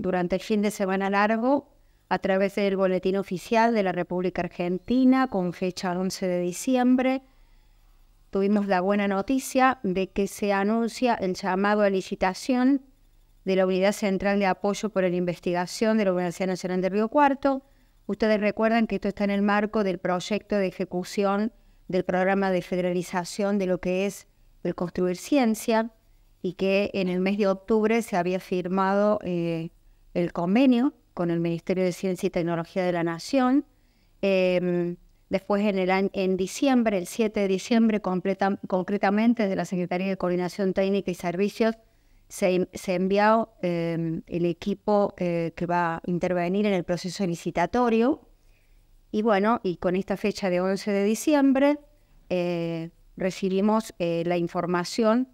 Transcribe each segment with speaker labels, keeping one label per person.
Speaker 1: durante el fin de semana largo a través del Boletín Oficial de la República Argentina con fecha 11 de diciembre. Tuvimos la buena noticia de que se anuncia el llamado a licitación de la Unidad Central de Apoyo por la Investigación de la Universidad Nacional de Río Cuarto. Ustedes recuerdan que esto está en el marco del proyecto de ejecución del programa de federalización de lo que es el construir ciencia y que en el mes de octubre se había firmado eh, el convenio con el Ministerio de Ciencia y Tecnología de la Nación. Em, después, en, el, en diciembre, el 7 de diciembre, concretamente desde la Secretaría de Coordinación Técnica y Servicios, se, se envió em, el equipo eh, que va a intervenir en el proceso licitatorio. Y bueno, y con esta fecha de 11 de diciembre, eh, recibimos eh, la información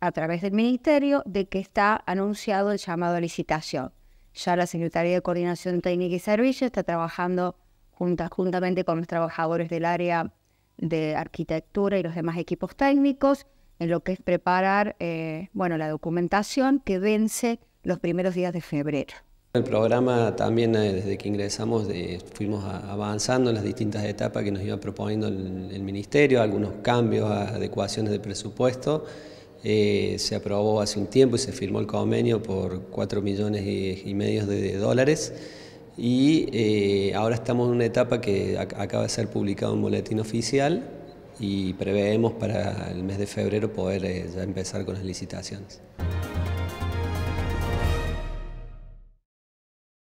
Speaker 1: a través del Ministerio de que está anunciado el llamado a licitación ya la Secretaría de Coordinación Técnica y Servicios está trabajando juntas, juntamente con los trabajadores del área de arquitectura y los demás equipos técnicos en lo que es preparar eh, bueno, la documentación que vence los primeros días de febrero.
Speaker 2: El programa también eh, desde que ingresamos fuimos avanzando en las distintas etapas que nos iba proponiendo el, el Ministerio, algunos cambios, adecuaciones de presupuesto eh, se aprobó hace un tiempo y se firmó el convenio por 4 millones y, medio de dólares y eh, ahora estamos en una etapa que acaba de ser publicado un boletín oficial y preveemos para el mes de febrero poder eh, ya empezar con las licitaciones.